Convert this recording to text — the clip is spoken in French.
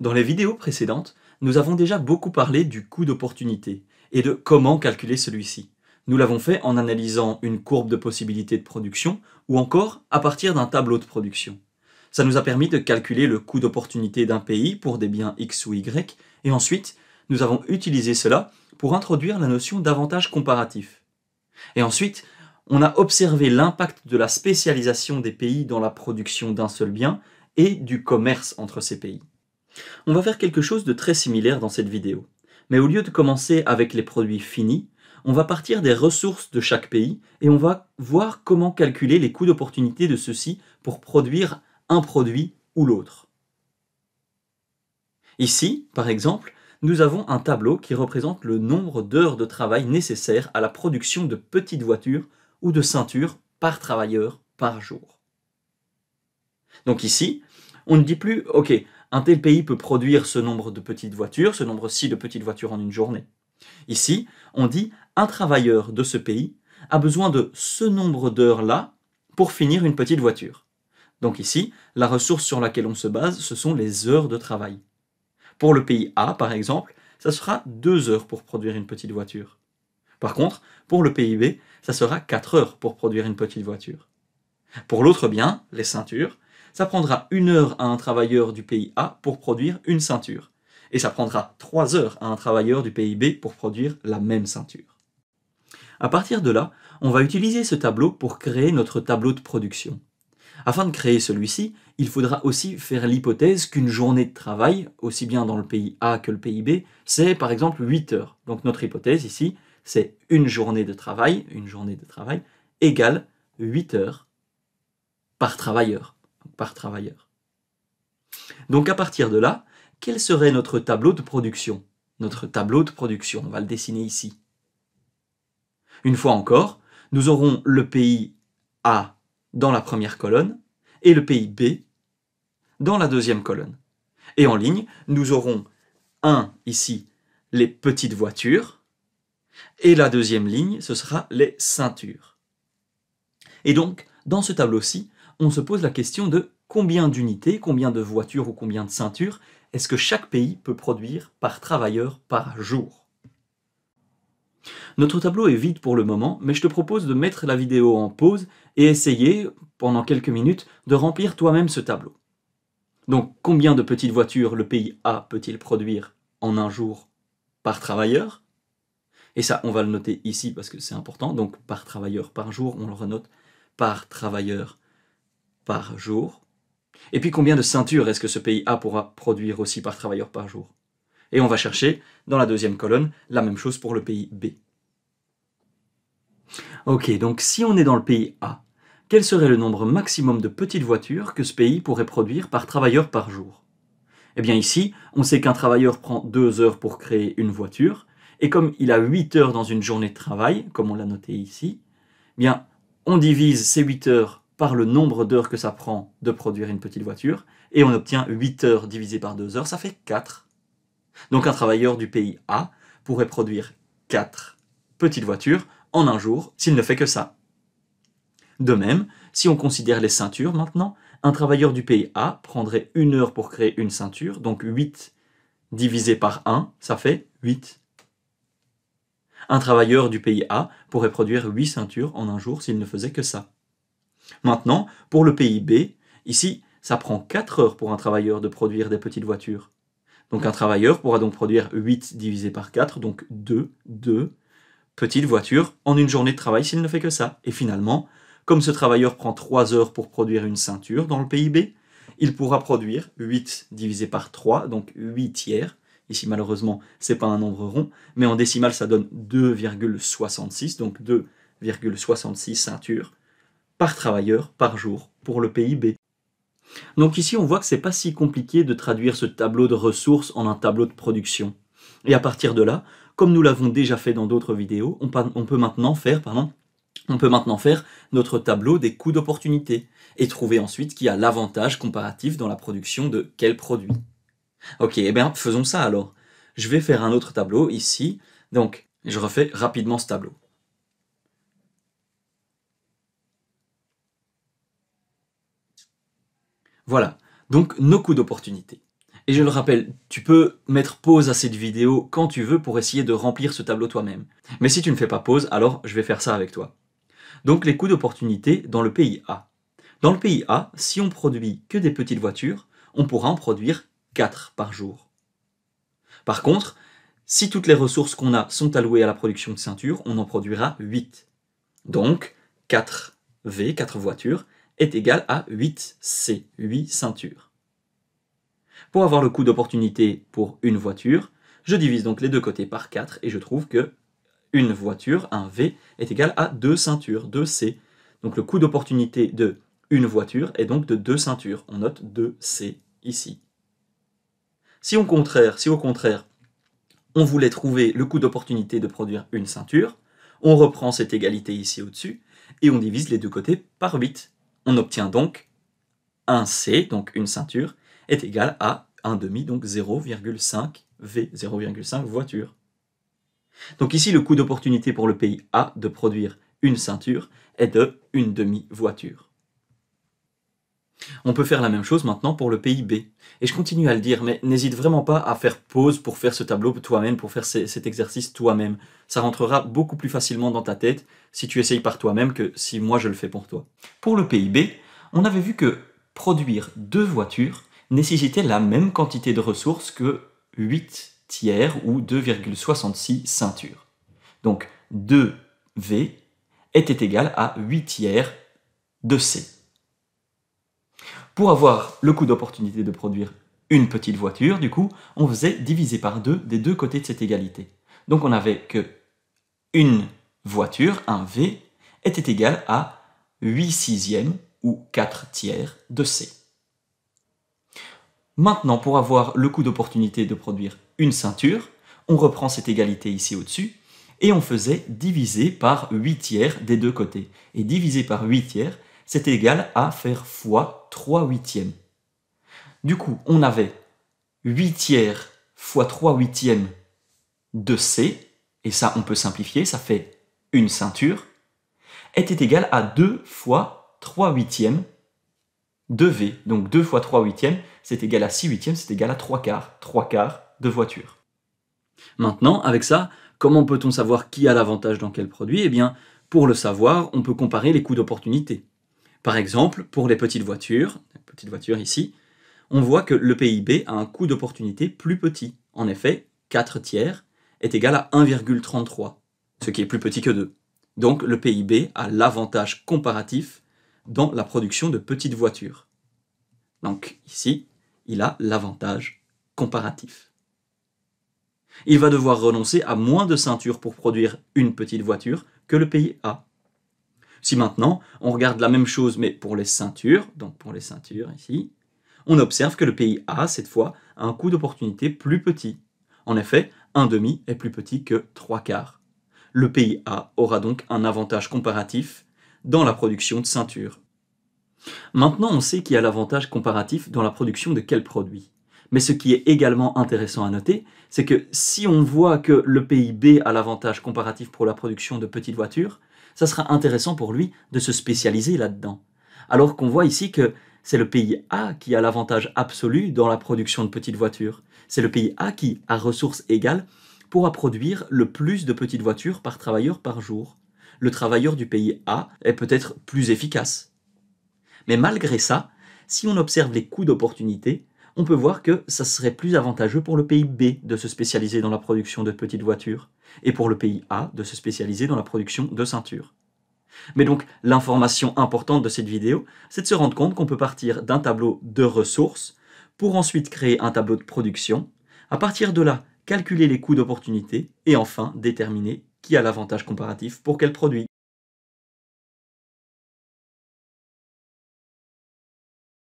Dans les vidéos précédentes, nous avons déjà beaucoup parlé du coût d'opportunité et de comment calculer celui-ci. Nous l'avons fait en analysant une courbe de possibilité de production ou encore à partir d'un tableau de production. Ça nous a permis de calculer le coût d'opportunité d'un pays pour des biens X ou Y et ensuite, nous avons utilisé cela pour introduire la notion d'avantage comparatif. Et ensuite, on a observé l'impact de la spécialisation des pays dans la production d'un seul bien et du commerce entre ces pays. On va faire quelque chose de très similaire dans cette vidéo. Mais au lieu de commencer avec les produits finis, on va partir des ressources de chaque pays et on va voir comment calculer les coûts d'opportunité de ceux-ci pour produire un produit ou l'autre. Ici, par exemple, nous avons un tableau qui représente le nombre d'heures de travail nécessaires à la production de petites voitures ou de ceintures par travailleur par jour. Donc ici, on ne dit plus, ok, un tel pays peut produire ce nombre de petites voitures, ce nombre-ci de petites voitures en une journée. Ici, on dit un travailleur de ce pays a besoin de ce nombre d'heures-là pour finir une petite voiture. Donc ici, la ressource sur laquelle on se base, ce sont les heures de travail. Pour le pays A, par exemple, ça sera deux heures pour produire une petite voiture. Par contre, pour le pays B, ça sera 4 heures pour produire une petite voiture. Pour l'autre bien, les ceintures, ça prendra une heure à un travailleur du pays A pour produire une ceinture. Et ça prendra trois heures à un travailleur du pays B pour produire la même ceinture. À partir de là, on va utiliser ce tableau pour créer notre tableau de production. Afin de créer celui-ci, il faudra aussi faire l'hypothèse qu'une journée de travail, aussi bien dans le pays A que le pays B, c'est par exemple 8 heures. Donc notre hypothèse ici, c'est une journée de travail, une journée de travail égale 8 heures par travailleur par travailleur. Donc à partir de là, quel serait notre tableau de production Notre tableau de production, on va le dessiner ici. Une fois encore, nous aurons le pays A dans la première colonne et le pays B dans la deuxième colonne. Et en ligne, nous aurons 1 ici, les petites voitures, et la deuxième ligne, ce sera les ceintures. Et donc, dans ce tableau-ci, on se pose la question de combien d'unités, combien de voitures ou combien de ceintures est-ce que chaque pays peut produire par travailleur par jour Notre tableau est vide pour le moment, mais je te propose de mettre la vidéo en pause et essayer, pendant quelques minutes, de remplir toi-même ce tableau. Donc combien de petites voitures le pays A peut-il produire en un jour par travailleur Et ça, on va le noter ici parce que c'est important. Donc par travailleur par jour, on le renote par travailleur par jour Et puis combien de ceintures est-ce que ce pays A pourra produire aussi par travailleur par jour Et on va chercher, dans la deuxième colonne, la même chose pour le pays B. Ok, donc si on est dans le pays A, quel serait le nombre maximum de petites voitures que ce pays pourrait produire par travailleur par jour Eh bien ici, on sait qu'un travailleur prend deux heures pour créer une voiture, et comme il a huit heures dans une journée de travail, comme on l'a noté ici, eh bien on divise ces huit heures par le nombre d'heures que ça prend de produire une petite voiture, et on obtient 8 heures divisé par 2 heures, ça fait 4. Donc un travailleur du pays A pourrait produire 4 petites voitures en un jour s'il ne fait que ça. De même, si on considère les ceintures maintenant, un travailleur du pays A prendrait 1 heure pour créer une ceinture, donc 8 divisé par 1, ça fait 8. Un travailleur du pays A pourrait produire 8 ceintures en un jour s'il ne faisait que ça. Maintenant, pour le PIB, ici, ça prend 4 heures pour un travailleur de produire des petites voitures. Donc un travailleur pourra donc produire 8 divisé par 4, donc 2, 2 petites voitures en une journée de travail s'il ne fait que ça. Et finalement, comme ce travailleur prend 3 heures pour produire une ceinture dans le PIB, il pourra produire 8 divisé par 3, donc 8 tiers. Ici, malheureusement, n'est pas un nombre rond, mais en décimal, ça donne 2,66, donc 2,66 ceintures par travailleur par jour pour le PIB. Donc ici, on voit que c'est pas si compliqué de traduire ce tableau de ressources en un tableau de production. Et à partir de là, comme nous l'avons déjà fait dans d'autres vidéos, on, peut maintenant faire, on peut maintenant faire notre tableau des coûts d'opportunité et trouver ensuite qui a l'avantage comparatif dans la production de quel produit. Ok, et eh bien faisons ça alors. Je vais faire un autre tableau ici, donc je refais rapidement ce tableau. Voilà, donc nos coûts d'opportunité. Et je le rappelle, tu peux mettre pause à cette vidéo quand tu veux pour essayer de remplir ce tableau toi-même. Mais si tu ne fais pas pause, alors je vais faire ça avec toi. Donc les coûts d'opportunité dans le pays A. Dans le pays A, si on produit que des petites voitures, on pourra en produire 4 par jour. Par contre, si toutes les ressources qu'on a sont allouées à la production de ceintures, on en produira 8. Donc 4 V, 4 voitures, est égal à 8C, 8 ceintures. Pour avoir le coût d'opportunité pour une voiture, je divise donc les deux côtés par 4 et je trouve que une voiture, un V, est égal à 2 ceintures, 2C. Donc le coût d'opportunité de une voiture est donc de 2 ceintures. On note 2C ici. Si, au contraire, si au contraire, on voulait trouver le coût d'opportunité de produire une ceinture, on reprend cette égalité ici au-dessus, et on divise les deux côtés par 8. On obtient donc 1C, donc une ceinture, est égal à 1 demi, donc 0,5 V, 0,5 voiture. Donc ici, le coût d'opportunité pour le pays A de produire une ceinture est de une demi-voiture. On peut faire la même chose maintenant pour le PIB. Et je continue à le dire, mais n'hésite vraiment pas à faire pause pour faire ce tableau toi-même, pour faire cet exercice toi-même. Ça rentrera beaucoup plus facilement dans ta tête si tu essayes par toi-même que si moi je le fais pour toi. Pour le PIB, on avait vu que produire deux voitures nécessitait la même quantité de ressources que 8 tiers ou 2,66 ceintures. Donc 2V était égal à 8 tiers de C. Pour avoir le coût d'opportunité de produire une petite voiture, du coup, on faisait diviser par deux des deux côtés de cette égalité. Donc on avait que une voiture, un V, était égal à 8 sixièmes ou 4 tiers de C. Maintenant, pour avoir le coût d'opportunité de produire une ceinture, on reprend cette égalité ici au-dessus, et on faisait diviser par 8 tiers des deux côtés. Et diviser par 8 tiers, c'était égal à faire fois 3 huitièmes. Du coup, on avait 8 tiers fois 3 huitièmes de C, et ça on peut simplifier, ça fait une ceinture, était égal à 2 fois 3 huitièmes de V. Donc 2 fois 3 huitièmes, c'est égal à 6 huitièmes, c'est égal à 3 quarts. 3 quarts de voiture. Maintenant, avec ça, comment peut-on savoir qui a l'avantage dans quel produit Eh bien, pour le savoir, on peut comparer les coûts d'opportunité. Par exemple, pour les petites voitures, ici, on voit que le PIB a un coût d'opportunité plus petit. En effet, 4 tiers est égal à 1,33, ce qui est plus petit que 2. Donc le PIB a l'avantage comparatif dans la production de petites voitures. Donc ici, il a l'avantage comparatif. Il va devoir renoncer à moins de ceintures pour produire une petite voiture que le pays a. Si maintenant on regarde la même chose mais pour les ceintures, donc pour les ceintures ici, on observe que le pays A, cette fois, a un coût d'opportunité plus petit. En effet, un demi est plus petit que trois quarts. Le pays A aura donc un avantage comparatif dans la production de ceintures. Maintenant, on sait qu'il y a l'avantage comparatif dans la production de quels produits. Mais ce qui est également intéressant à noter, c'est que si on voit que le pays B a l'avantage comparatif pour la production de petites voitures, ça sera intéressant pour lui de se spécialiser là-dedans. Alors qu'on voit ici que c'est le pays A qui a l'avantage absolu dans la production de petites voitures. C'est le pays A qui, à ressources égales, pourra produire le plus de petites voitures par travailleur par jour. Le travailleur du pays A est peut-être plus efficace. Mais malgré ça, si on observe les coûts d'opportunité, on peut voir que ça serait plus avantageux pour le pays B de se spécialiser dans la production de petites voitures et pour le pays A de se spécialiser dans la production de ceintures. Mais donc l'information importante de cette vidéo, c'est de se rendre compte qu'on peut partir d'un tableau de ressources pour ensuite créer un tableau de production, à partir de là calculer les coûts d'opportunité et enfin déterminer qui a l'avantage comparatif pour quel produit.